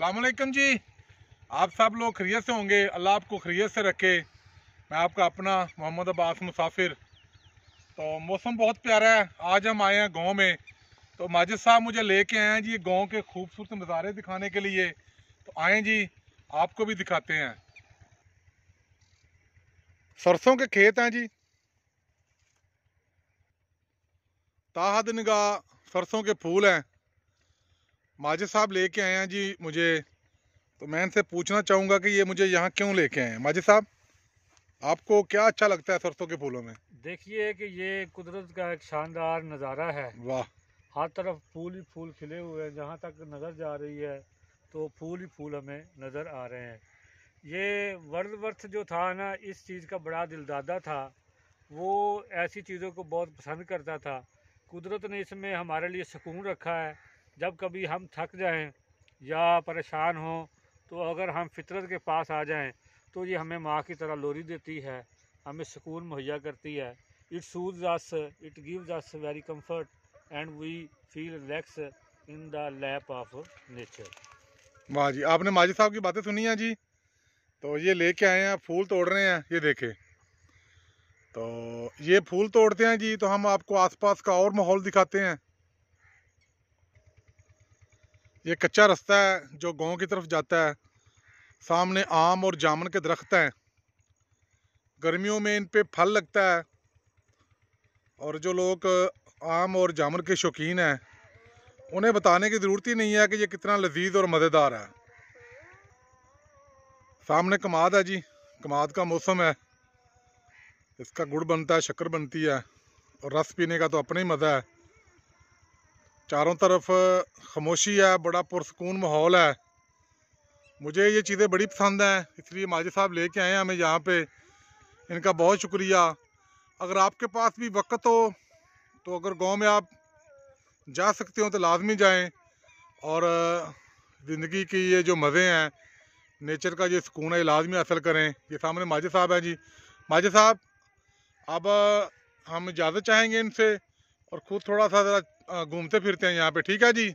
अलैक्म जी आप सब लोग खरीत से होंगे अल्लाह आपको खरीत से रखे मैं आपका अपना मोहम्मद अब्बास मुसाफिर तो मौसम बहुत प्यारा है आज हम आए हैं गांव में तो माजिद साहब मुझे लेके आए हैं जी गांव के खूबसूरत नज़ारे दिखाने के लिए तो आए जी आपको भी दिखाते हैं सरसों के खेत हैं जी ताहद निगाह सरसों के फूल हैं माजिद साहब लेके आए हैं जी मुझे तो मैं इनसे पूछना चाहूँगा कि ये मुझे यहाँ क्यों लेके आए हैं माजिद साहब आपको क्या अच्छा लगता है सरसों के फूलों में देखिए कि ये कुदरत का एक शानदार नज़ारा है वाह हर तरफ फूल ही फूल खिले हुए हैं जहाँ तक नज़र जा रही है तो फूल ही फूल हमें नज़र आ रहे हैं ये वर्थ जो था ना इस चीज़ का बड़ा दिलदादा था वो ऐसी चीज़ों को बहुत पसंद करता था कुदरत ने इसमें हमारे लिए सुकून रखा है जब कभी हम थक जाएं या परेशान हों तो अगर हम फितरत के पास आ जाएं तो ये हमें माँ की तरह लोरी देती है हमें सुकून मुहैया करती है इट सूज us it gives us very comfort and we feel relax in the lap of nature वाह जी आपने माजी साहब की बातें सुनी हैं जी तो ये लेके आए हैं फूल तोड़ रहे हैं ये देखे तो ये फूल तोड़ते हैं जी तो हम आपको आसपास का और माहौल दिखाते हैं ये कच्चा रास्ता है जो गांव की तरफ जाता है सामने आम और जामन के दरख्त हैं गर्मियों में इन पे फल लगता है और जो लोग आम और जामुन के शौकीन हैं उन्हें बताने की ज़रूरत ही नहीं है कि ये कितना लजीज और मज़ेदार है सामने कमाद है जी कमाद का मौसम है इसका गुड़ बनता है शक्कर बनती है और रस पीने का तो अपना ही मज़ा है चारों तरफ खामोशी है बड़ा पुरसकून माहौल है मुझे ये चीज़ें बड़ी पसंद हैं इसलिए माजी साहब लेके आए हैं हमें यहाँ पे इनका बहुत शुक्रिया अगर आपके पास भी वक्त हो तो अगर गांव में आप जा सकते हो तो लाजमी जाएं और ज़िंदगी की ये जो मज़े हैं नेचर का जो सुकून है ये लाजमी हासिल करें ये सामने माजे साहब हैं जी माजे साहब अब हम इजाज़त चाहेंगे इनसे और खुद थोड़ा सा ज़रा घूमते फिरते हैं यहाँ पे ठीक है जी